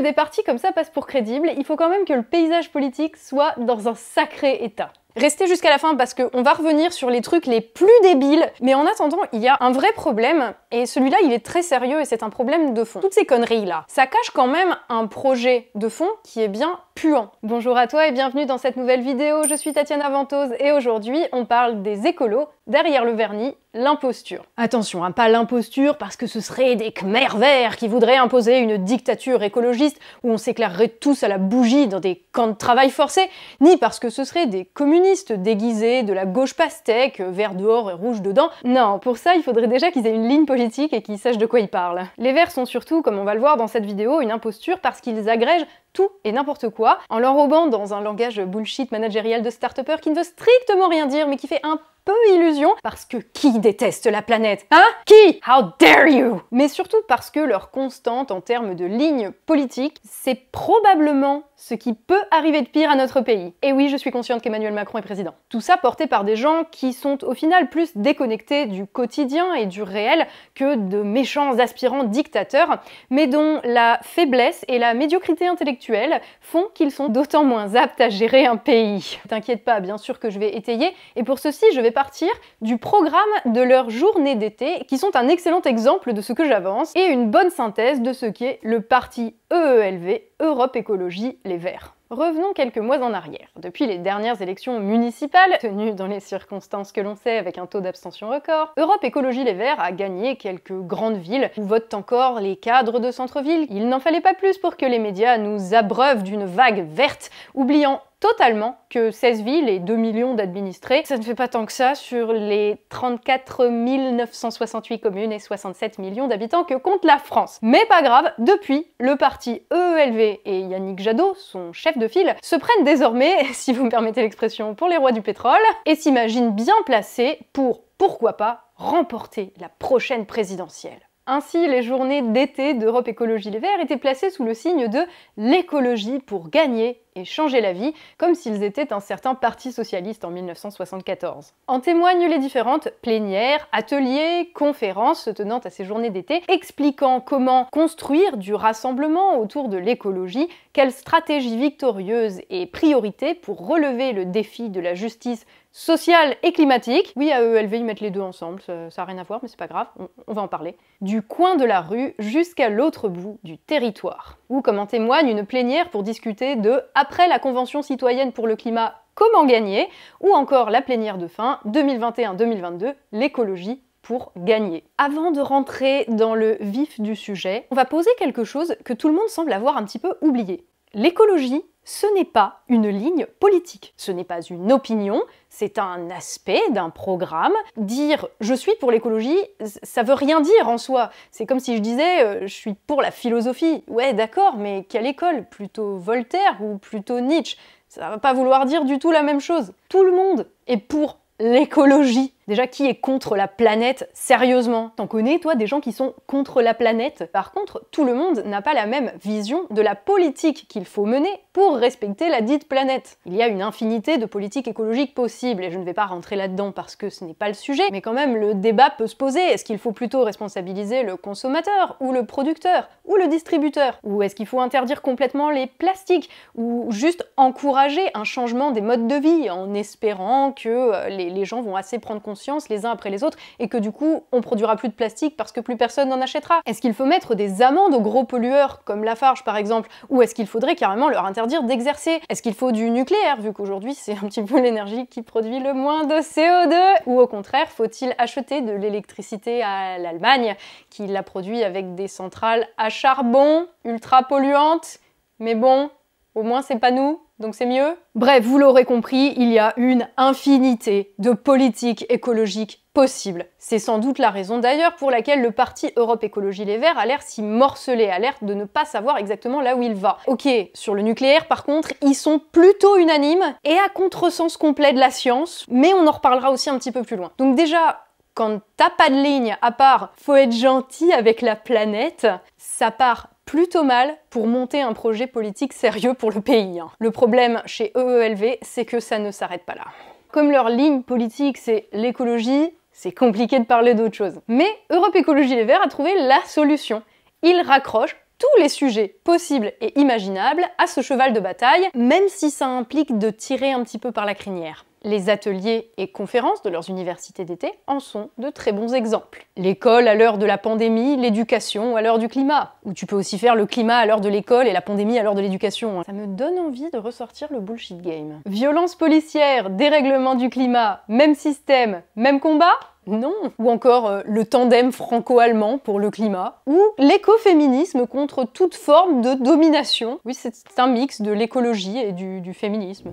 des partis comme ça passent pour crédibles, il faut quand même que le paysage politique soit dans un sacré état. Restez jusqu'à la fin parce qu'on va revenir sur les trucs les plus débiles, mais en attendant, il y a un vrai problème, et celui-là, il est très sérieux et c'est un problème de fond. Toutes ces conneries-là, ça cache quand même un projet de fond qui est bien puant. Bonjour à toi et bienvenue dans cette nouvelle vidéo, je suis Tatiana Ventose et aujourd'hui, on parle des écolos derrière le vernis l'imposture. Attention, hein, pas l'imposture parce que ce serait des Khmer verts qui voudraient imposer une dictature écologiste où on s'éclairerait tous à la bougie dans des camps de travail forcés, ni parce que ce serait des communistes déguisés de la gauche pastèque, vert dehors et rouge dedans. Non, pour ça, il faudrait déjà qu'ils aient une ligne politique et qu'ils sachent de quoi ils parlent. Les verts sont surtout, comme on va le voir dans cette vidéo, une imposture parce qu'ils agrègent tout et n'importe quoi, en l'enrobant dans un langage bullshit managérial de start qui ne veut strictement rien dire, mais qui fait un peu illusion, parce que qui déteste la planète Hein Qui How dare you Mais surtout parce que leur constante en termes de ligne politique, c'est probablement ce qui peut arriver de pire à notre pays. Et oui, je suis consciente qu'Emmanuel Macron est président. Tout ça porté par des gens qui sont au final plus déconnectés du quotidien et du réel que de méchants aspirants dictateurs, mais dont la faiblesse et la médiocrité intellectuelle font qu'ils sont d'autant moins aptes à gérer un pays. T'inquiète pas, bien sûr que je vais étayer, et pour ceci, je vais partir du programme de leur journée d'été, qui sont un excellent exemple de ce que j'avance et une bonne synthèse de ce qu'est le parti EELV, Europe Écologie Les Verts. Revenons quelques mois en arrière. Depuis les dernières élections municipales, tenues dans les circonstances que l'on sait avec un taux d'abstention record, Europe Écologie Les Verts a gagné quelques grandes villes où votent encore les cadres de centre-ville. Il n'en fallait pas plus pour que les médias nous abreuvent d'une vague verte, oubliant totalement que 16 villes et 2 millions d'administrés, ça ne fait pas tant que ça sur les 34 968 communes et 67 millions d'habitants que compte la France. Mais pas grave, depuis, le parti EELV et Yannick Jadot, son chef de file, se prennent désormais, si vous me permettez l'expression, pour les rois du pétrole, et s'imaginent bien placés pour, pourquoi pas, remporter la prochaine présidentielle. Ainsi, les journées d'été d'Europe Écologie Les Verts étaient placées sous le signe de l'écologie pour gagner et changer la vie, comme s'ils étaient un certain parti socialiste en 1974. En témoignent les différentes plénières, ateliers, conférences se tenant à ces journées d'été, expliquant comment construire du rassemblement autour de l'écologie, quelle stratégie victorieuse et priorité pour relever le défi de la justice sociale et climatique. Oui, à ELV, y mettre les deux ensemble, ça n'a rien à voir, mais c'est pas grave, on va en parler. Du coin de la rue jusqu'à l'autre bout du territoire ou comme en témoigne une plénière pour discuter de Après la Convention citoyenne pour le climat, comment gagner ou encore la plénière de fin 2021-2022, l'écologie pour gagner. Avant de rentrer dans le vif du sujet, on va poser quelque chose que tout le monde semble avoir un petit peu oublié. L'écologie, ce n'est pas une ligne politique, ce n'est pas une opinion, c'est un aspect d'un programme. Dire je suis pour l'écologie, ça veut rien dire en soi. C'est comme si je disais euh, je suis pour la philosophie. Ouais, d'accord, mais quelle école Plutôt Voltaire ou plutôt Nietzsche Ça va pas vouloir dire du tout la même chose. Tout le monde est pour l'écologie. Déjà, qui est contre la planète Sérieusement T'en connais, toi, des gens qui sont contre la planète Par contre, tout le monde n'a pas la même vision de la politique qu'il faut mener pour respecter la dite planète. Il y a une infinité de politiques écologiques possibles, et je ne vais pas rentrer là-dedans parce que ce n'est pas le sujet, mais quand même, le débat peut se poser. Est-ce qu'il faut plutôt responsabiliser le consommateur, ou le producteur, ou le distributeur Ou est-ce qu'il faut interdire complètement les plastiques, ou juste encourager un changement des modes de vie en espérant que euh, les, les gens vont assez prendre conscience les uns après les autres et que du coup on produira plus de plastique parce que plus personne n'en achètera Est-ce qu'il faut mettre des amendes aux gros pollueurs comme Lafarge par exemple ou est-ce qu'il faudrait carrément leur interdire d'exercer Est-ce qu'il faut du nucléaire vu qu'aujourd'hui c'est un petit peu l'énergie qui produit le moins de CO2 Ou au contraire faut-il acheter de l'électricité à l'Allemagne qui la produit avec des centrales à charbon ultra polluantes mais bon, au moins c'est pas nous donc c'est mieux Bref, vous l'aurez compris, il y a une infinité de politiques écologiques possibles. C'est sans doute la raison d'ailleurs pour laquelle le parti Europe Écologie Les Verts a l'air si morcelé, a l'air de ne pas savoir exactement là où il va. Ok, sur le nucléaire par contre, ils sont plutôt unanimes et à contresens complet de la science, mais on en reparlera aussi un petit peu plus loin. Donc déjà, quand t'as pas de ligne à part faut être gentil avec la planète, ça part plutôt mal pour monter un projet politique sérieux pour le pays. Hein. Le problème chez EELV, c'est que ça ne s'arrête pas là. Comme leur ligne politique, c'est l'écologie, c'est compliqué de parler d'autre chose. Mais Europe Écologie Les Verts a trouvé la solution. Ils raccrochent tous les sujets possibles et imaginables à ce cheval de bataille, même si ça implique de tirer un petit peu par la crinière. Les ateliers et conférences de leurs universités d'été en sont de très bons exemples. L'école à l'heure de la pandémie, l'éducation à l'heure du climat. Ou tu peux aussi faire le climat à l'heure de l'école et la pandémie à l'heure de l'éducation. Hein. Ça me donne envie de ressortir le bullshit game. Violence policière, dérèglement du climat, même système, même combat non. Ou encore euh, le tandem franco-allemand pour le climat. Ou l'écoféminisme contre toute forme de domination. Oui, c'est un mix de l'écologie et du féminisme.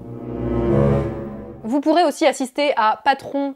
Vous pourrez aussi assister à patron.n.es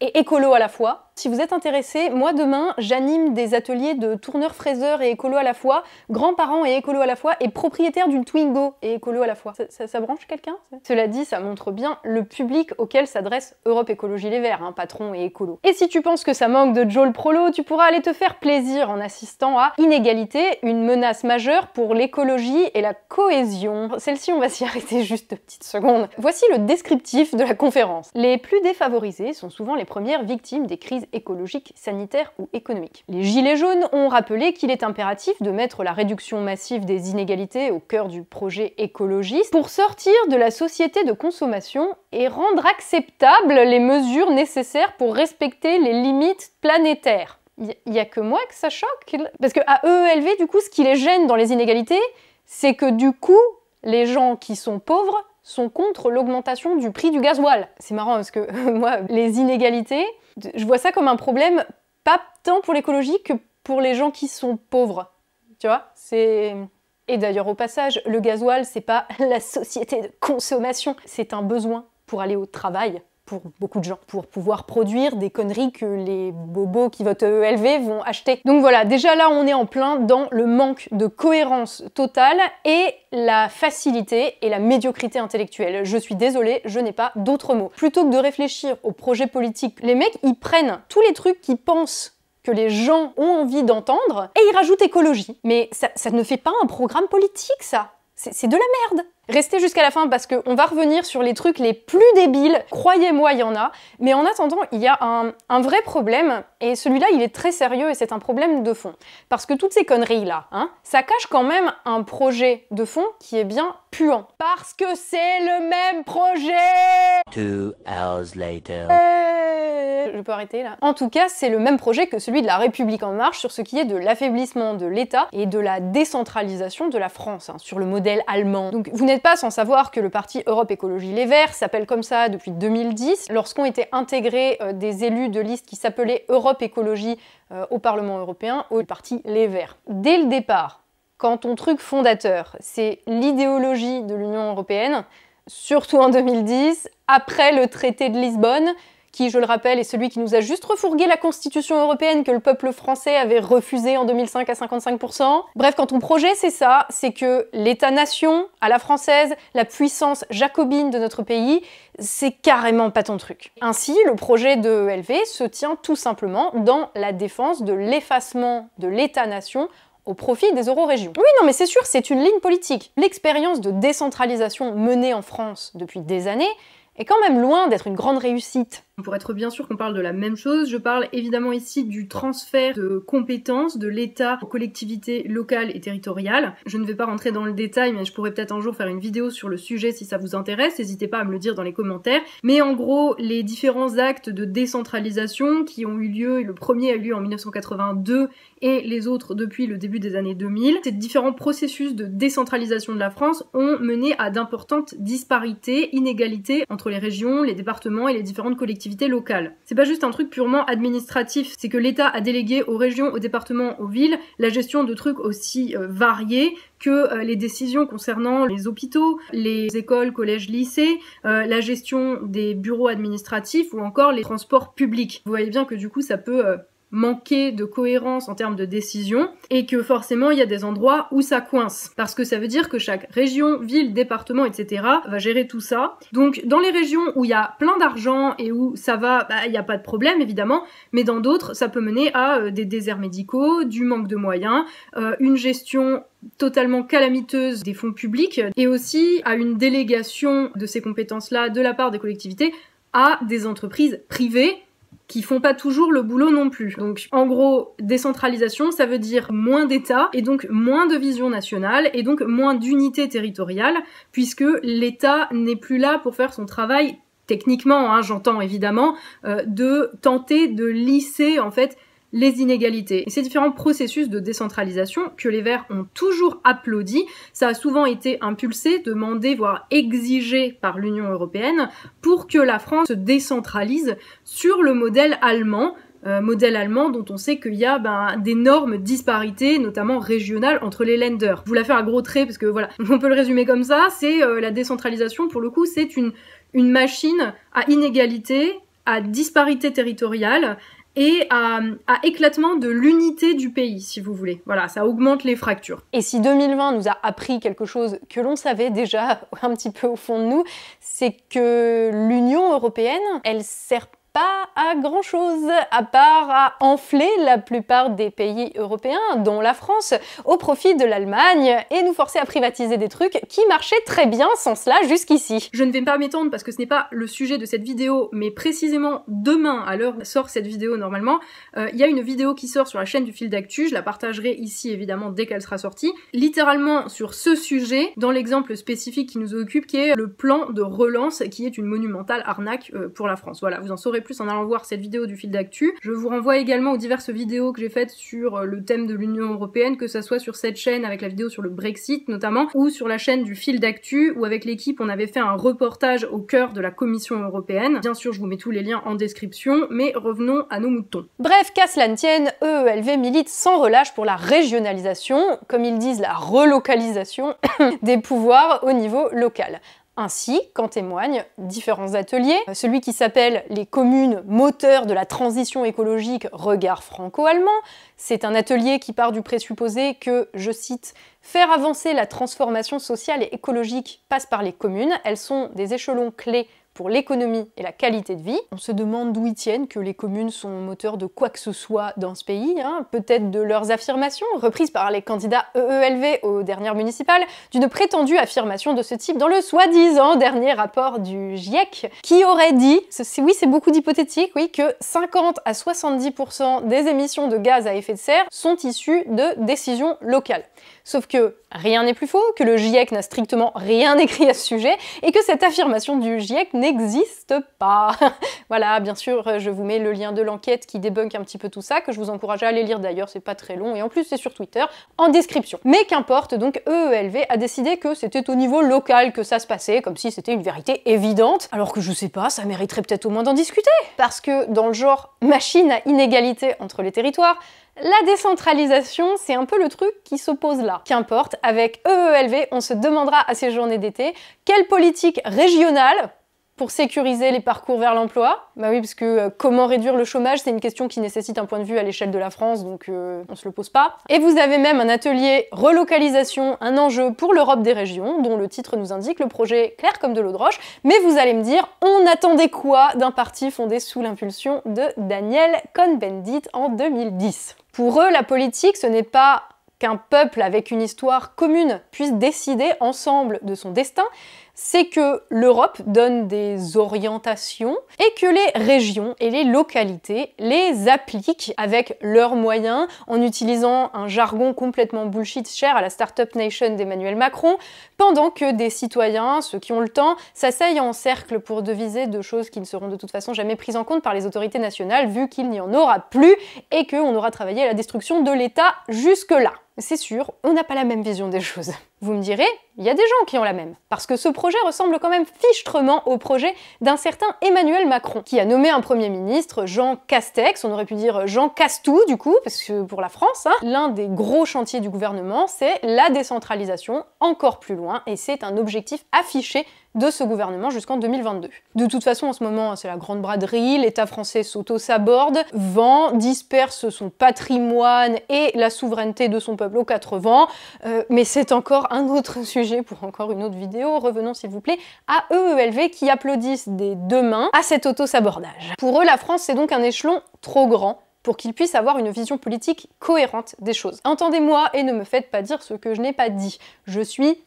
et écolo à la fois si vous êtes intéressé, moi demain, j'anime des ateliers de tourneur fraiseurs et écolo à la fois, grands-parents et écolo à la fois, et propriétaire d'une Twingo et écolo à la fois. Ça, branche quelqu'un Cela dit, ça montre bien le public auquel s'adresse Europe Écologie Les Verts, hein, patron et écolo. Et si tu penses que ça manque de Joel Prolo, tu pourras aller te faire plaisir en assistant à Inégalité, une menace majeure pour l'écologie et la cohésion. Celle-ci, on va s'y arrêter juste de petites secondes. Voici le descriptif de la conférence. Les plus défavorisés sont souvent les premières victimes des crises écologique, sanitaire ou économique. Les Gilets jaunes ont rappelé qu'il est impératif de mettre la réduction massive des inégalités au cœur du projet écologiste pour sortir de la société de consommation et rendre acceptables les mesures nécessaires pour respecter les limites planétaires. Il y a que moi que ça choque Parce que à EELV, du coup, ce qui les gêne dans les inégalités, c'est que du coup, les gens qui sont pauvres sont contre l'augmentation du prix du gasoil. C'est marrant parce que moi, les inégalités, je vois ça comme un problème, pas tant pour l'écologie que pour les gens qui sont pauvres. Tu vois C'est. Et d'ailleurs, au passage, le gasoil, c'est pas la société de consommation, c'est un besoin pour aller au travail pour beaucoup de gens, pour pouvoir produire des conneries que les bobos qui votent ELV vont acheter. Donc voilà, déjà là on est en plein dans le manque de cohérence totale et la facilité et la médiocrité intellectuelle. Je suis désolée, je n'ai pas d'autres mots. Plutôt que de réfléchir au projets politique, les mecs ils prennent tous les trucs qu'ils pensent que les gens ont envie d'entendre et ils rajoutent écologie. Mais ça ne fait pas un programme politique ça. C'est de la merde Restez jusqu'à la fin parce qu'on va revenir sur les trucs les plus débiles, croyez-moi, il y en a. Mais en attendant, il y a un, vrai problème, et celui-là, il est très sérieux et c'est un problème de fond. Parce que toutes ces conneries-là, hein, ça cache quand même un projet de fond qui est bien puant. Parce que c'est le même projet Two hours later. Euh, je peux arrêter là. En tout cas, c'est le même projet que celui de la République en marche sur ce qui est de l'affaiblissement de l'État et de la décentralisation de la France, hein, sur le modèle allemand. Donc vous n'êtes pas sans savoir que le parti Europe Écologie Les Verts s'appelle comme ça depuis 2010, lorsqu'on était intégrés euh, des élus de liste qui s'appelaient Europe Écologie euh, au Parlement européen, au parti Les Verts. Dès le départ, quand ton truc fondateur, c'est l'idéologie de l'Union européenne, surtout en 2010, après le traité de Lisbonne, qui, je le rappelle, est celui qui nous a juste refourgué la Constitution européenne que le peuple français avait refusée en 2005 à 55%. Bref, quand ton projet, c'est ça, c'est que l'État-nation, à la française, la puissance jacobine de notre pays, c'est carrément pas ton truc. Ainsi, le projet de LV se tient tout simplement dans la défense de l'effacement de l'État-nation au profit des euro-régions. Oui, non, mais c'est sûr, c'est une ligne politique. L'expérience de décentralisation menée en France depuis des années est quand même loin d'être une grande réussite. Pour être bien sûr qu'on parle de la même chose, je parle évidemment ici du transfert de compétences de l'État aux collectivités locales et territoriales. Je ne vais pas rentrer dans le détail, mais je pourrais peut-être un jour faire une vidéo sur le sujet si ça vous intéresse. N'hésitez pas à me le dire dans les commentaires. Mais en gros, les différents actes de décentralisation qui ont eu lieu, le premier a eu lieu en 1982 et les autres depuis le début des années 2000, ces différents processus de décentralisation de la France ont mené à d'importantes disparités, inégalités entre les régions, les départements et les différentes collectivités c'est pas juste un truc purement administratif, c'est que l'État a délégué aux régions, aux départements, aux villes la gestion de trucs aussi euh, variés que euh, les décisions concernant les hôpitaux, les écoles, collèges, lycées, euh, la gestion des bureaux administratifs ou encore les transports publics. Vous voyez bien que du coup ça peut manquer de cohérence en termes de décision et que forcément il y a des endroits où ça coince parce que ça veut dire que chaque région, ville, département, etc. va gérer tout ça. Donc dans les régions où il y a plein d'argent et où ça va, bah, il n'y a pas de problème évidemment, mais dans d'autres ça peut mener à euh, des déserts médicaux, du manque de moyens, euh, une gestion totalement calamiteuse des fonds publics et aussi à une délégation de ces compétences-là de la part des collectivités à des entreprises privées qui font pas toujours le boulot non plus. Donc en gros, décentralisation, ça veut dire moins d'État et donc moins de vision nationale et donc moins d'unité territoriale puisque l'État n'est plus là pour faire son travail techniquement, hein, j'entends évidemment, euh, de tenter de lisser en fait les inégalités. ces différents processus de décentralisation que les Verts ont toujours applaudi, ça a souvent été impulsé, demandé, voire exigé par l'Union européenne pour que la France se décentralise sur le modèle allemand, euh, modèle allemand dont on sait qu'il y a ben, d'énormes disparités, notamment régionales, entre les lenders. Je la faire à gros trait parce que voilà, on peut le résumer comme ça, c'est euh, la décentralisation, pour le coup, c'est une, une machine à inégalités, à disparités territoriales et à, éclatement de l'unité du pays, si vous voulez. Voilà, ça augmente les fractures. Et si 2020 nous a appris quelque chose que l'on savait déjà un petit peu au fond de nous, c'est que l'Union européenne, elle sert pas à grand chose, à part à enfler la plupart des pays européens, dont la France, au profit de l'Allemagne et nous forcer à privatiser des trucs qui marchaient très bien sans cela jusqu'ici. Je ne vais pas m'étendre parce que ce n'est pas le sujet de cette vidéo, mais précisément demain, à l'heure où sort cette vidéo normalement, euh, il y a une vidéo qui sort sur la chaîne du fil d'actu, je la partagerai ici évidemment dès qu'elle sera sortie, littéralement sur ce sujet, dans l'exemple spécifique qui nous occupe, qui est le plan de relance, qui est une monumentale arnaque euh, pour la France. Voilà, vous en saurez plus en allant voir cette vidéo du fil d'actu. Je vous renvoie également aux diverses vidéos que j'ai faites sur euh, le thème de l'Union Européenne, que ce soit sur cette chaîne avec la vidéo sur le Brexit notamment, ou sur la chaîne du fil d'actu où avec l'équipe on avait fait un reportage au cœur de la Commission Européenne. Bien sûr, je vous mets tous les liens en description, mais revenons à nos moutons. Bref, qu'à cela ne tienne, EELV milite sans relâche pour la régionalisation, comme ils disent la relocalisation des pouvoirs au niveau local. Ainsi qu'en témoignent différents ateliers, euh, celui qui s'appelle Les communes moteurs de la transition écologique regard franco-allemand. C'est un atelier qui part du présupposé que, je cite, Faire avancer la transformation sociale et écologique passe par les communes, elles sont des échelons clés pour l'économie et la qualité de vie. On se demande d'où ils tiennent que les communes sont moteurs de quoi que ce soit dans ce pays, hein. peut-être de leurs affirmations, reprises par les candidats EELV aux dernières municipales, d'une prétendue affirmation de ce type dans le soi-disant dernier rapport du GIEC, qui aurait dit, oui c'est beaucoup d'hypothétique, oui, que 50 à 70% des émissions de gaz à effet de serre sont issues de décisions locales. Sauf que rien n'est plus faux, que le GIEC n'a strictement rien écrit à ce sujet, et que cette affirmation du GIEC n'existe pas. voilà, bien sûr, je vous mets le lien de l'enquête qui débunk un petit peu tout ça, que je vous encourage à aller lire d'ailleurs, c'est pas très long, et en plus c'est sur Twitter, en description. Mais qu'importe, donc EELV a décidé que c'était au niveau local que ça se passait, comme si c'était une vérité évidente, alors que je sais pas, ça mériterait peut-être au moins d'en discuter. Parce que dans le genre machine à inégalité entre les territoires, la décentralisation, c'est un peu le truc qui s'oppose là. Qu'importe, avec EELV, on se demandera à ces journées d'été quelle politique régionale, pour sécuriser les parcours vers l'emploi. Bah oui, parce que euh, comment réduire le chômage, c'est une question qui nécessite un point de vue à l'échelle de la France, donc euh, on se le pose pas. Et vous avez même un atelier relocalisation, un enjeu pour l'Europe des régions, dont le titre nous indique le projet clair comme de l'eau de roche. Mais vous allez me dire, on attendait quoi d'un parti fondé sous l'impulsion de Daniel Cohn-Bendit en 2010 Pour eux, la politique, ce n'est pas qu'un peuple avec une histoire commune puisse décider ensemble de son destin, c'est que l'Europe donne des orientations et que les régions et les localités les appliquent avec leurs moyens en utilisant un jargon complètement bullshit cher à la Startup Nation d'Emmanuel Macron, pendant que des citoyens, ceux qui ont le temps, s'asseyent en cercle pour deviser de choses qui ne seront de toute façon jamais prises en compte par les autorités nationales vu qu'il n'y en aura plus et qu'on aura travaillé à la destruction de l'État jusque-là c'est sûr, on n'a pas la même vision des choses. Vous me direz, il y a des gens qui ont la même. Parce que ce projet ressemble quand même fichtrement au projet d'un certain Emmanuel Macron, qui a nommé un Premier ministre, Jean Castex, on aurait pu dire Jean Castou du coup, parce que pour la France, hein. l'un des gros chantiers du gouvernement, c'est la décentralisation encore plus loin, et c'est un objectif affiché de ce gouvernement jusqu'en 2022. De toute façon, en ce moment, hein, c'est la grande braderie, l'État français s'auto-saborde, vend, disperse son patrimoine et la souveraineté de son peuple aux quatre vents, euh, mais c'est encore un autre sujet pour encore une autre vidéo. Revenons s'il vous plaît à EELV qui applaudissent des deux mains à cet auto-sabordage. Pour eux, la France, c'est donc un échelon trop grand pour qu'ils puissent avoir une vision politique cohérente des choses. Entendez-moi et ne me faites pas dire ce que je n'ai pas dit. Je suis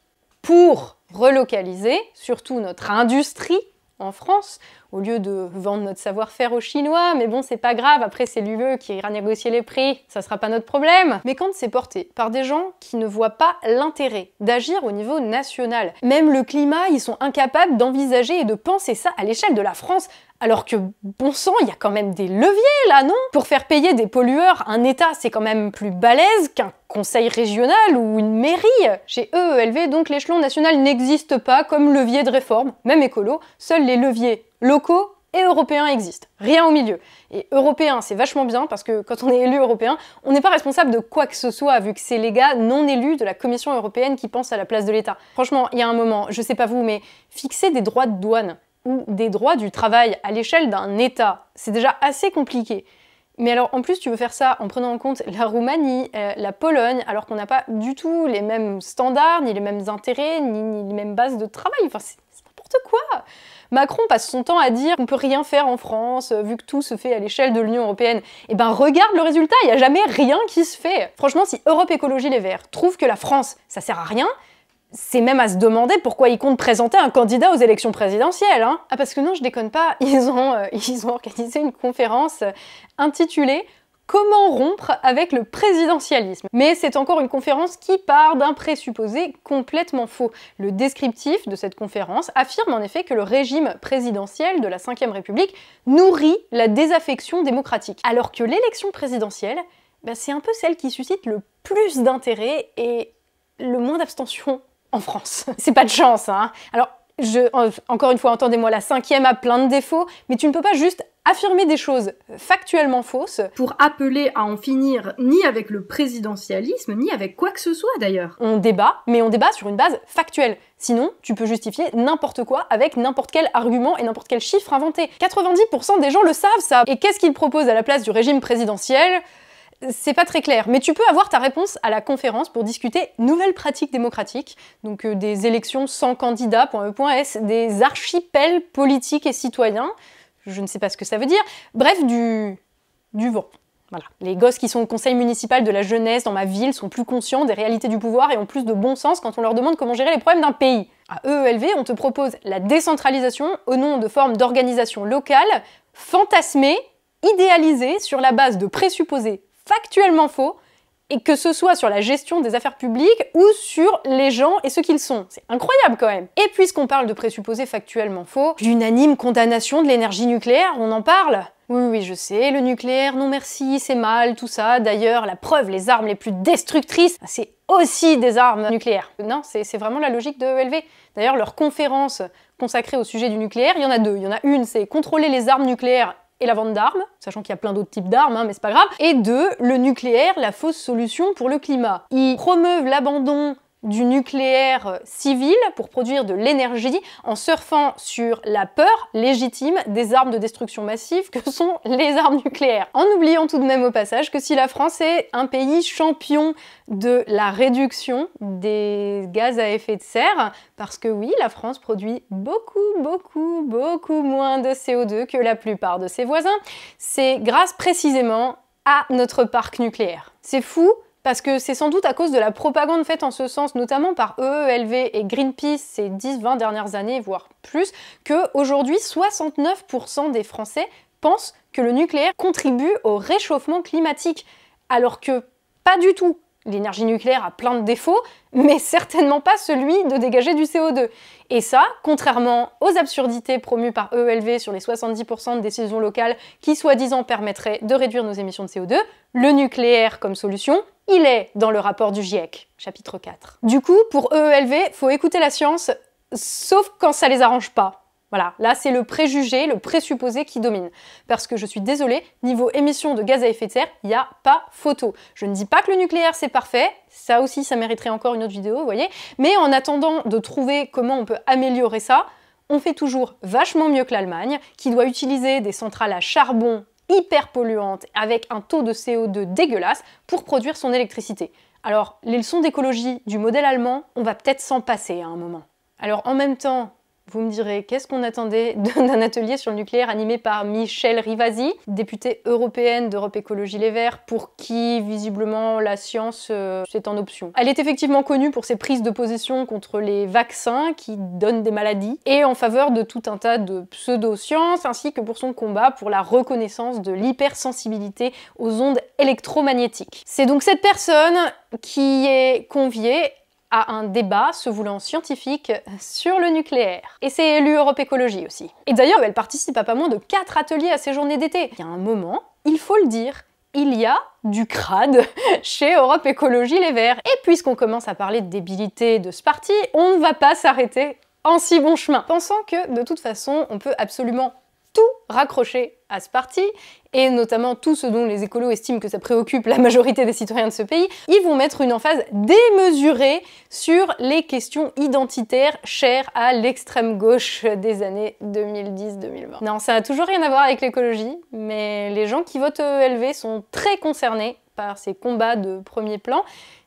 pour relocaliser, surtout notre industrie en France, au lieu de vendre notre savoir-faire aux Chinois, mais bon, c'est pas grave, après c'est l'UE qui ira négocier les prix, ça sera pas notre problème. Mais quand c'est porté par des gens qui ne voient pas l'intérêt d'agir au niveau national, même le climat, ils sont incapables d'envisager et de penser ça à l'échelle de la France. Alors que, bon sang, il y a quand même des leviers là, non Pour faire payer des pollueurs, un État, c'est quand même plus balèze qu'un conseil régional ou une mairie. Chez EELV, donc, l'échelon national n'existe pas comme levier de réforme, même écolo. Seuls les leviers locaux et européens existent. Rien au milieu. Et européen, c'est vachement bien parce que quand on est élu européen, on n'est pas responsable de quoi que ce soit vu que c'est les gars non élus de la Commission européenne qui pensent à la place de l'État. Franchement, il y a un moment, je sais pas vous, mais fixer des droits de douane, ou des droits du travail à l'échelle d'un État. C'est déjà assez compliqué. Mais alors en plus tu veux faire ça en prenant en compte la Roumanie, euh, la Pologne, alors qu'on n'a pas du tout les mêmes standards, ni les mêmes intérêts, ni, les mêmes bases de travail. Enfin c'est n'importe quoi. Macron passe son temps à dire on peut rien faire en France euh, vu que tout se fait à l'échelle de l'Union européenne. eh ben regarde le résultat, il n'y a jamais rien qui se fait. Franchement si Europe Écologie Les Verts trouve que la France ça sert à rien, c'est même à se demander pourquoi ils comptent présenter un candidat aux élections présidentielles. Hein. ah parce que non, je déconne pas, ils ont, euh, ils ont organisé une conférence euh, intitulée Comment rompre avec le présidentialisme Mais c'est encore une conférence qui part d'un présupposé complètement faux. Le descriptif de cette conférence affirme en effet que le régime présidentiel de la Ve République nourrit la désaffection démocratique, alors que l'élection présidentielle, bah, c'est un peu celle qui suscite le plus d'intérêt et le moins d'abstention France. C'est pas de chance, hein. Alors, je, encore une fois, entendez-moi, la cinquième a plein de défauts, mais tu ne peux pas juste affirmer des choses factuellement fausses pour appeler à en finir ni avec le présidentialisme, ni avec quoi que ce soit d'ailleurs. On débat, mais on débat sur une base factuelle. Sinon, tu peux justifier n'importe quoi avec n'importe quel argument et n'importe quel chiffre inventé. 90% des gens le savent ça. Et qu'est-ce qu'ils proposent à la place du régime présidentiel c'est pas très clair, mais tu peux avoir ta réponse à la conférence pour discuter nouvelles pratiques démocratiques, donc euh, des élections sans candidats, e, des archipels politiques et citoyens, je ne sais pas ce que ça veut dire, bref, du, du vent. Voilà. Les gosses qui sont au conseil municipal de la jeunesse dans ma ville sont plus conscients des réalités du pouvoir et ont plus de bon sens quand on leur demande comment gérer les problèmes d'un pays. À EELV, on te propose la décentralisation au nom de formes d'organisation locale fantasmées, idéalisées sur la base de présupposés factuellement faux, et que ce soit sur la gestion des affaires publiques ou sur les gens et ce qu'ils sont. C'est incroyable quand même. Et puisqu'on parle de présupposés factuellement faux, l'unanime condamnation de l'énergie nucléaire, on en parle. Oui, oui, je sais, le nucléaire, non merci, c'est mal, tout ça. D'ailleurs, la preuve, les armes les plus destructrices, bah, c'est aussi des armes nucléaires. Non, c'est vraiment la logique de ELV. D'ailleurs, leur conférence consacrée au sujet du nucléaire, il y en a deux. Il y en a une, c'est contrôler les armes nucléaires et la vente d'armes, sachant qu'il y a plein d'autres types d'armes, hein, mais c'est pas grave. Et deux, le nucléaire, la fausse solution pour le climat. Ils promeuvent l'abandon du nucléaire civil pour produire de l'énergie en surfant sur la peur légitime des armes de destruction massive que sont les armes nucléaires. En oubliant tout de même au passage que si la France est un pays champion de la réduction des gaz à effet de serre, parce que oui, la France produit beaucoup, beaucoup, beaucoup moins de CO2 que la plupart de ses voisins, c'est grâce précisément à notre parc nucléaire. C'est fou, parce que c'est sans doute à cause de la propagande faite en ce sens, notamment par EELV et Greenpeace ces 10-20 dernières années, voire plus, que aujourd'hui 69% des Français pensent que le nucléaire contribue au réchauffement climatique, alors que pas du tout. L'énergie nucléaire a plein de défauts, mais certainement pas celui de dégager du CO2. Et ça, contrairement aux absurdités promues par EELV sur les 70% de décisions locales qui soi-disant permettraient de réduire nos émissions de CO2, le nucléaire comme solution, il est dans le rapport du GIEC, chapitre 4. Du coup, pour EELV, faut écouter la science, sauf quand ça les arrange pas. Voilà, là c'est le préjugé, le présupposé qui domine. Parce que je suis désolée, niveau émission de gaz à effet de serre, il n'y a pas photo. Je ne dis pas que le nucléaire c'est parfait, ça aussi ça mériterait encore une autre vidéo, vous voyez, mais en attendant de trouver comment on peut améliorer ça, on fait toujours vachement mieux que l'Allemagne, qui doit utiliser des centrales à charbon hyper polluantes avec un taux de CO2 dégueulasse pour produire son électricité. Alors, les leçons d'écologie du modèle allemand, on va peut-être s'en passer à un moment. Alors en même temps, vous me direz, qu'est-ce qu'on attendait d'un atelier sur le nucléaire animé par Michel Rivasi, députée européenne d'Europe Écologie Les Verts, pour qui visiblement la science euh, est en option. Elle est effectivement connue pour ses prises de position contre les vaccins qui donnent des maladies et en faveur de tout un tas de pseudo-sciences ainsi que pour son combat pour la reconnaissance de l'hypersensibilité aux ondes électromagnétiques. C'est donc cette personne qui est conviée à un débat se voulant scientifique sur le nucléaire. Et c'est élu Europe Écologie aussi. Et d'ailleurs, elle participe à pas moins de 4 ateliers à ses journées d'été. Il y a un moment, il faut le dire, il y a du crade chez Europe Écologie Les Verts. Et puisqu'on commence à parler de débilité de ce parti, on ne va pas s'arrêter en si bon chemin, pensant que de toute façon on peut absolument tout raccroché à ce parti, et notamment tout ce dont les écolos estiment que ça préoccupe la majorité des citoyens de ce pays, ils vont mettre une emphase démesurée sur les questions identitaires chères à l'extrême gauche des années 2010-2020. Non, ça n'a toujours rien à voir avec l'écologie, mais les gens qui votent ELV sont très concernés par ces combats de premier plan,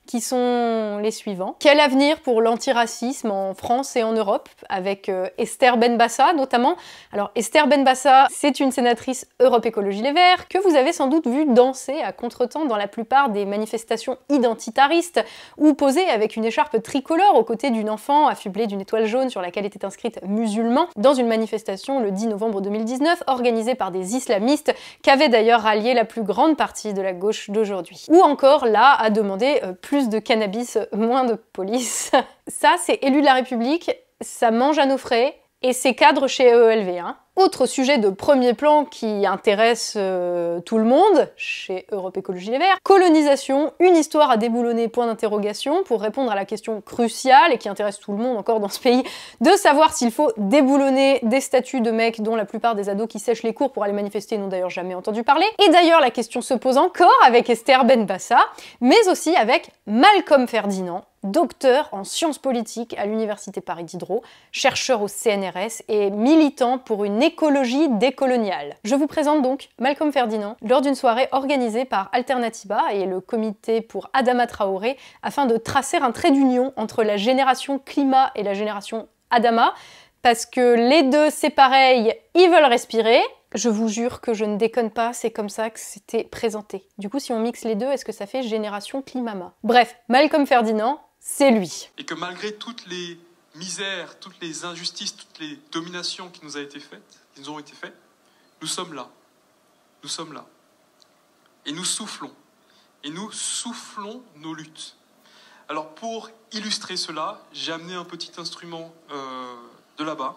qui sont les suivants. Quel avenir pour l'antiracisme en France et en Europe avec euh, Esther Benbassa notamment. Alors Esther Benbassa, c'est une sénatrice Europe Écologie Les Verts que vous avez sans doute vu danser à contretemps dans la plupart des manifestations identitaristes ou poser avec une écharpe tricolore aux côtés d'une enfant affublée d'une étoile jaune sur laquelle était inscrite musulman dans une manifestation le 10 novembre 2019 organisée par des islamistes qu'avait d'ailleurs rallié la plus grande partie de la gauche d'aujourd'hui. Ou encore là à demander euh, plus de cannabis, moins de police. Ça, c'est élu de la République, ça mange à nos frais, et c'est cadre chez EELV. Hein. Autre sujet de premier plan qui intéresse euh, tout le monde chez Europe Écologie Les Verts, colonisation, une histoire à déboulonner, point d'interrogation, pour répondre à la question cruciale et qui intéresse tout le monde encore dans ce pays, de savoir s'il faut déboulonner des statuts de mecs dont la plupart des ados qui sèchent les cours pour aller manifester n'ont d'ailleurs jamais entendu parler. Et d'ailleurs, la question se pose encore avec Esther Benbassa, mais aussi avec Malcolm Ferdinand, docteur en sciences politiques à l'Université Paris Diderot, chercheur au CNRS et militant pour une écologie décoloniale. Je vous présente donc Malcolm Ferdinand lors d'une soirée organisée par Alternatiba et le comité pour Adama Traoré afin de tracer un trait d'union entre la génération climat et la génération Adama parce que les deux c'est pareil, ils veulent respirer. Je vous jure que je ne déconne pas, c'est comme ça que c'était présenté. Du coup, si on mixe les deux, est-ce que ça fait génération climama Bref, Malcolm Ferdinand, c'est lui. Et que malgré toutes les misère, toutes les injustices, toutes les dominations qui nous, a été faites, qui ont été faites, nous sommes là. Nous sommes là. Et nous soufflons. Et nous soufflons nos luttes. Alors pour illustrer cela, j'ai amené un petit instrument euh, de là-bas,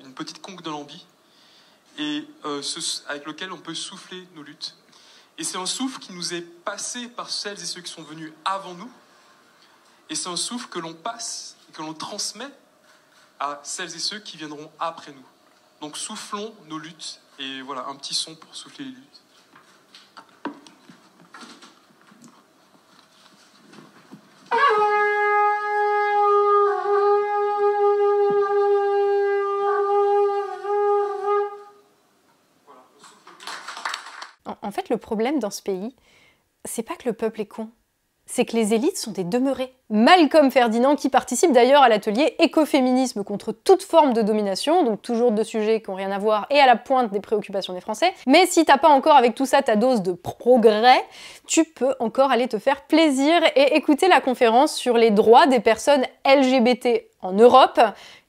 une petite conque de lambi, et euh, avec lequel on peut souffler nos luttes. Et c'est un souffle qui nous est passé par celles et ceux qui sont venus avant nous, et c'est un souffle que l'on passe que l'on transmet à celles et ceux qui viendront après nous. Donc soufflons nos luttes et voilà un petit son pour souffler les luttes. En fait, le problème dans ce pays, c'est pas que le peuple est con, c'est que les élites sont des demeurés. Malcolm Ferdinand, qui participe d'ailleurs à l'atelier Écoféminisme contre toute forme de domination, donc toujours de sujets qui n'ont rien à voir et à la pointe des préoccupations des Français. Mais si t'as pas encore avec tout ça ta dose de progrès, tu peux encore aller te faire plaisir et écouter la conférence sur les droits des personnes LGBT en Europe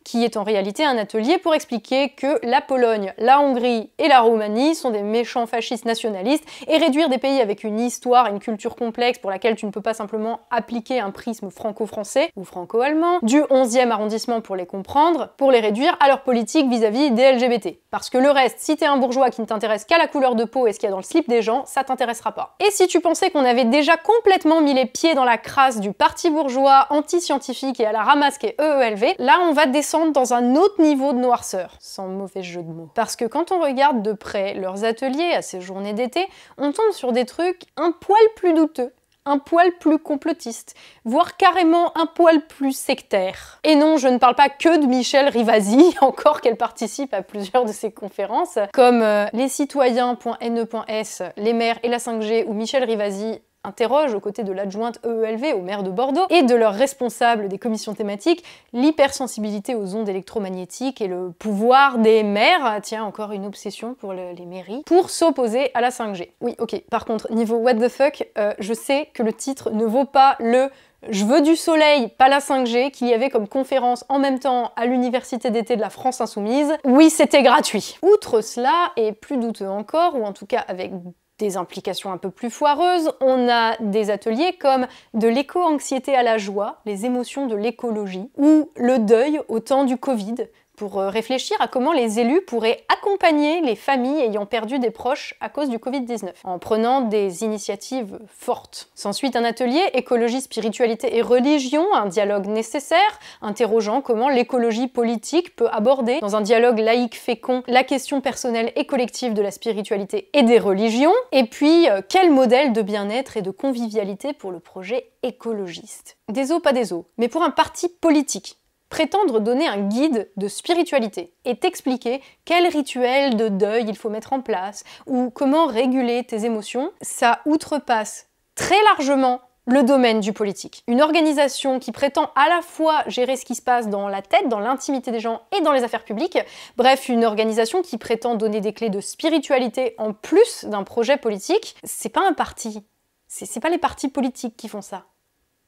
qui est en réalité un atelier pour expliquer que la Pologne, la Hongrie et la Roumanie sont des méchants fascistes nationalistes, et réduire des pays avec une histoire, une culture complexe pour laquelle tu ne peux pas simplement appliquer un prisme franco-français ou franco-allemand, du 11e arrondissement pour les comprendre, pour les réduire à leur politique vis-à-vis des LGBT. Parce que le reste, si t'es un bourgeois qui ne t'intéresse qu'à la couleur de peau et ce qu'il y a dans le slip des gens, ça t'intéressera pas. Et si tu pensais qu'on avait déjà complètement mis les pieds dans la crasse du parti bourgeois, anti-scientifique et à la ramasse qui est EELV, là on va descendre dans un autre niveau de noirceur, sans mauvais jeu de mots. Parce que quand on regarde de près leurs ateliers à ces journées d'été, on tombe sur des trucs un poil plus douteux, un poil plus complotiste, voire carrément un poil plus sectaire. Et non, je ne parle pas que de Michel Rivasi, encore qu'elle participe à plusieurs de ses conférences, comme euh, les e les maires et la 5G, ou Michel Rivasi interroge, aux côtés de l'adjointe EELV au maire de Bordeaux et de leurs responsables des commissions thématiques, l'hypersensibilité aux ondes électromagnétiques et le pouvoir des maires, ah, tiens, encore une obsession pour les mairies, pour s'opposer à la 5G. Oui, ok, par contre, niveau what the fuck, euh, je sais que le titre ne vaut pas le je veux du soleil, pas la 5G, qu'il y avait comme conférence en même temps à l'université d'été de la France Insoumise. Oui, c'était gratuit. Outre cela, et plus douteux encore, ou en tout cas avec des implications un peu plus foireuses, on a des ateliers comme de l'éco-anxiété à la joie, les émotions de l'écologie, ou le deuil au temps du Covid, pour euh, réfléchir à comment les élus pourraient accompagner les familles ayant perdu des proches à cause du Covid-19, en prenant des initiatives fortes. S'ensuit un atelier écologie, spiritualité et religion, un dialogue nécessaire, interrogeant comment l'écologie politique peut aborder, dans un dialogue laïque fécond, la question personnelle et collective de la spiritualité et des religions, et puis euh, quel modèle de bien-être et de convivialité pour le projet écologiste. Des os, pas des os, mais pour un parti politique prétendre donner un guide de spiritualité et t'expliquer quel rituel de deuil il faut mettre en place ou comment réguler tes émotions, ça outrepasse très largement le domaine du politique. Une organisation qui prétend à la fois gérer ce qui se passe dans la tête, dans l'intimité des gens et dans les affaires publiques, bref, une organisation qui prétend donner des clés de spiritualité en plus d'un projet politique, c'est pas un parti. C'est pas les partis politiques qui font ça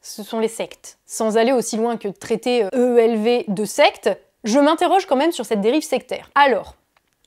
ce sont les sectes. Sans aller aussi loin que traiter E.L.V. E de secte, je m'interroge quand même sur cette dérive sectaire. Alors,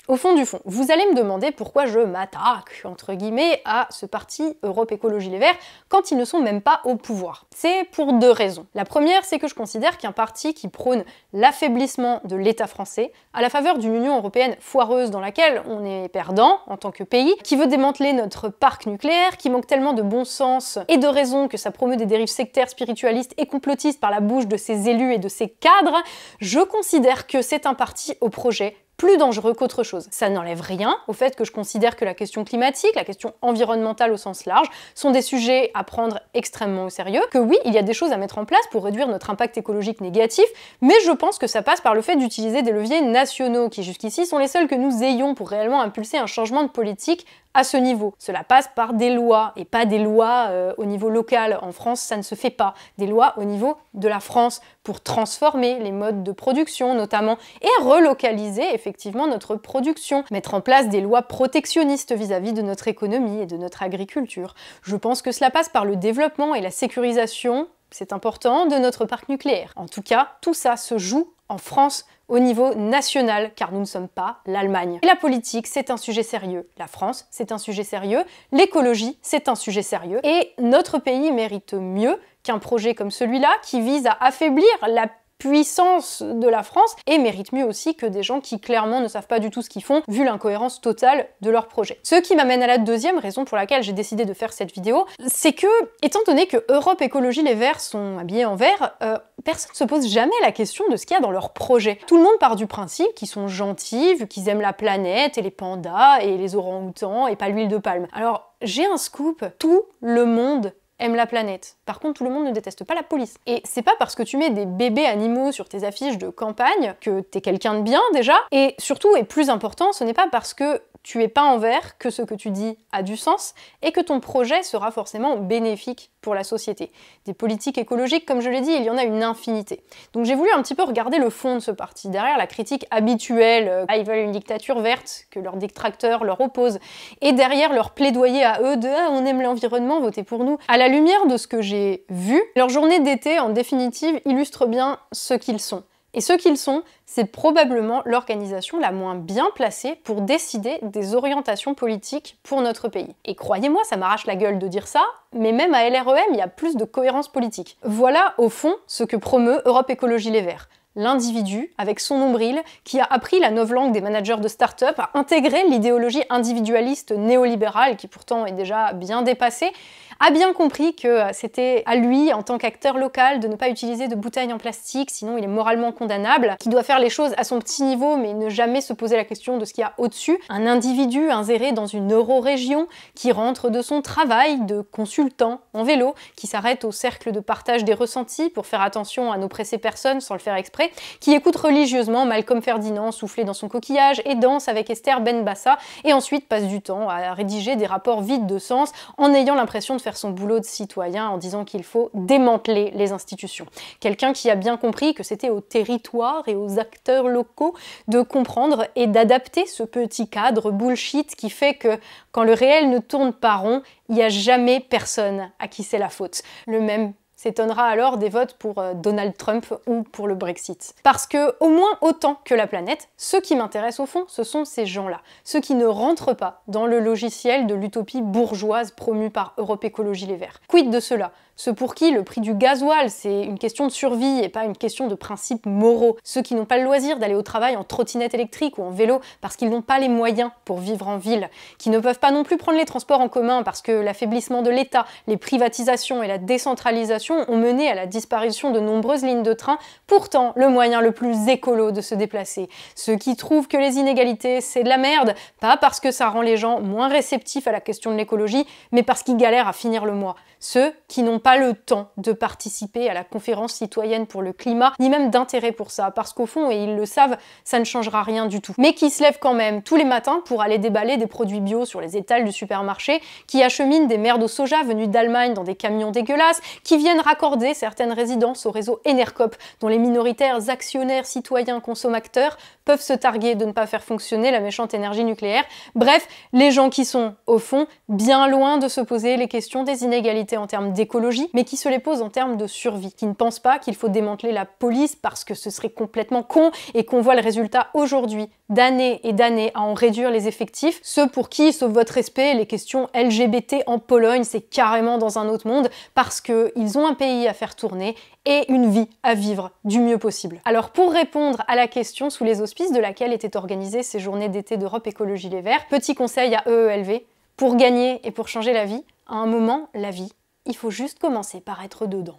au fond du fond, vous allez me demander pourquoi je m'attaque, entre guillemets, à ce parti Europe Écologie Les Verts quand ils ne sont même pas au pouvoir. C'est pour deux raisons. La première, c'est que je considère qu'un parti qui prône l'affaiblissement de l'État français, à la faveur d'une Union européenne foireuse dans laquelle on est perdant en tant que pays, qui veut démanteler notre parc nucléaire, qui manque tellement de bon sens et de raison que ça promeut des dérives sectaires, spiritualistes et complotistes par la bouche de ses élus et de ses cadres, je considère que c'est un parti au projet plus dangereux qu'autre chose. Ça n'enlève rien au fait que je considère que la question climatique, la question environnementale au sens large, sont des sujets à prendre extrêmement au sérieux, que oui, il y a des choses à mettre en place pour réduire notre impact écologique négatif, mais je pense que ça passe par le fait d'utiliser des leviers nationaux qui jusqu'ici sont les seuls que nous ayons pour réellement impulser un changement de politique à ce niveau. Cela passe par des lois et pas des lois euh, au niveau local. En France, ça ne se fait pas. Des lois au niveau de la France pour transformer les modes de production notamment et relocaliser effectivement notre production, mettre en place des lois protectionnistes vis à -vis de notre économie et de notre agriculture. Je pense que cela passe par le développement et la sécurisation c'est important, de notre parc nucléaire. En tout cas, tout ça se joue en France au niveau national, car nous ne sommes pas l'Allemagne. Et la politique, c'est un sujet sérieux. La France, c'est un sujet sérieux. L'écologie, c'est un sujet sérieux. Et notre pays mérite mieux qu'un projet comme celui-là qui vise à affaiblir la puissance de la France et mérite mieux aussi que des gens qui clairement ne savent pas du tout ce qu'ils font vu l'incohérence totale de leur projet. Ce qui m'amène à la deuxième raison pour laquelle j'ai décidé de faire cette vidéo, c'est que étant donné que Europe Écologie Les Verts sont habillés en vert, euh, personne ne se pose jamais la question de ce qu'il y a dans leur projet. Tout le monde part du principe qu'ils sont gentils vu qu'ils aiment la planète et les pandas et les orangs-outans et pas l'huile de palme. Alors j'ai un scoop, tout le monde aime la planète. Par contre, tout le monde ne déteste pas la police. Et c'est pas parce que tu mets des bébés animaux sur tes affiches de campagne que t'es quelqu'un de bien déjà. Et surtout, et plus important, ce n'est pas parce que tu es pas en que ce que tu dis a du sens et que ton projet sera forcément bénéfique pour la société. Des politiques écologiques, comme je l'ai dit, il y en a une infinité. Donc j'ai voulu un petit peu regarder le fond de ce parti, derrière la critique habituelle, ah, ils veulent une dictature verte, que leurs détracteurs leur opposent, et derrière leur plaidoyer à eux de ah, on aime l'environnement, votez pour nous. À la lumière de ce que j'ai vu, leur journée d'été, en définitive, illustre bien ce qu'ils sont. Et ce qu'ils sont, c'est probablement l'organisation la moins bien placée pour décider des orientations politiques pour notre pays. Et croyez-moi, ça m'arrache la gueule de dire ça, mais même à LREM, il y a plus de cohérence politique. Voilà, au fond, ce que promeut Europe Écologie Les Verts l'individu, avec son nombril, qui a appris la langue des managers de start-up, a intégré l'idéologie individualiste néolibérale, qui pourtant est déjà bien dépassée, a bien compris que euh, c'était à lui, en tant qu'acteur local, de ne pas utiliser de bouteilles en plastique, sinon il est moralement condamnable, qui doit faire les choses à son petit niveau, mais ne jamais se poser la question de ce qu'il y a au-dessus. Un individu inséré dans une euro-région qui rentre de son travail de consultant en vélo, qui s'arrête au cercle de partage des ressentis pour faire attention à n'oppresser personne sans le faire exprès, qui écoute religieusement Malcolm Ferdinand souffler dans son coquillage et danse avec Esther Benbassa, et ensuite passe du temps à rédiger des rapports vides de sens en ayant l'impression de faire son boulot de citoyen en disant qu'il faut démanteler les institutions. Quelqu'un qui a bien compris que c'était au territoire et aux acteurs locaux de comprendre et d'adapter ce petit cadre bullshit qui fait que quand le réel ne tourne pas rond, il n'y a jamais personne à qui c'est la faute. Le même s'étonnera alors des votes pour euh, Donald Trump ou pour le Brexit. Parce que, au moins autant que la planète, ce qui m'intéressent au fond, ce sont ces gens-là, ceux qui ne rentrent pas dans le logiciel de l'utopie bourgeoise promue par Europe Écologie Les Verts. Quid de cela ceux pour qui le prix du gasoil, c'est une question de survie et pas une question de principes moraux. Ceux qui n'ont pas le loisir d'aller au travail en trottinette électrique ou en vélo parce qu'ils n'ont pas les moyens pour vivre en ville. Qui ne peuvent pas non plus prendre les transports en commun parce que l'affaiblissement de l'État, les privatisations et la décentralisation ont mené à la disparition de nombreuses lignes de train, pourtant le moyen le plus écolo de se déplacer. Ceux qui trouvent que les inégalités, c'est de la merde, pas parce que ça rend les gens moins réceptifs à la question de l'écologie, mais parce qu'ils galèrent à finir le mois. Ceux qui n'ont pas le temps de participer à la conférence citoyenne pour le climat, ni même d'intérêt pour ça, parce qu'au fond, et ils le savent, ça ne changera rien du tout. Mais qui se lèvent quand même tous les matins pour aller déballer des produits bio sur les étals du supermarché, qui acheminent des merdes au soja venues d'Allemagne dans des camions dégueulasses, qui viennent raccorder certaines résidences au réseau Enercop, dont les minoritaires actionnaires, citoyens, consommateurs peuvent se targuer de ne pas faire fonctionner la méchante énergie nucléaire. Bref, les gens qui sont, au fond, bien loin de se poser les questions des inégalités en termes d'écologie, mais qui se les posent en termes de survie, qui ne pensent pas qu'il faut démanteler la police parce que ce serait complètement con et qu'on voit le résultat aujourd'hui d'années et d'années à en réduire les effectifs. Ceux pour qui, sauf votre respect, les questions LGBT en Pologne, c'est carrément dans un autre monde parce qu'ils ont un pays à faire tourner et une vie à vivre du mieux possible. Alors pour répondre à la question sous les auspices de laquelle étaient organisées ces journées d'été d'Europe Écologie Les Verts, petit conseil à EELV, pour gagner et pour changer la vie, à un moment, la vie, il faut juste commencer par être dedans.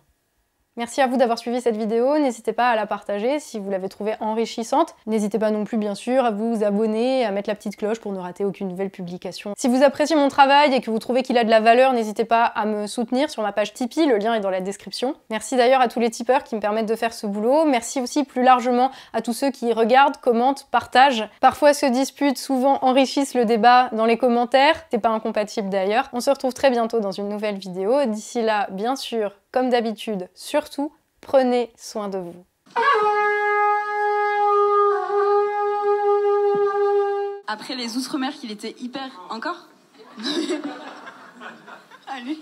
Merci à vous d'avoir suivi cette vidéo, n'hésitez pas à la partager si vous l'avez trouvée enrichissante. N'hésitez pas non plus bien sûr à vous abonner, à mettre la petite cloche pour ne rater aucune nouvelle publication. Si vous appréciez mon travail et que vous trouvez qu'il a de la valeur, n'hésitez pas à me soutenir sur ma page Tipeee, le lien est dans la description. Merci d'ailleurs à tous les tipeurs qui me permettent de faire ce boulot, merci aussi plus largement à tous ceux qui regardent, commentent, partagent, parfois se disputent, souvent enrichissent le débat dans les commentaires, c'est pas incompatible d'ailleurs. On se retrouve très bientôt dans une nouvelle vidéo, d'ici là bien sûr comme d'habitude, surtout, prenez soin de vous. Après les Outre-mer, qu'il était hyper. Encore Allez.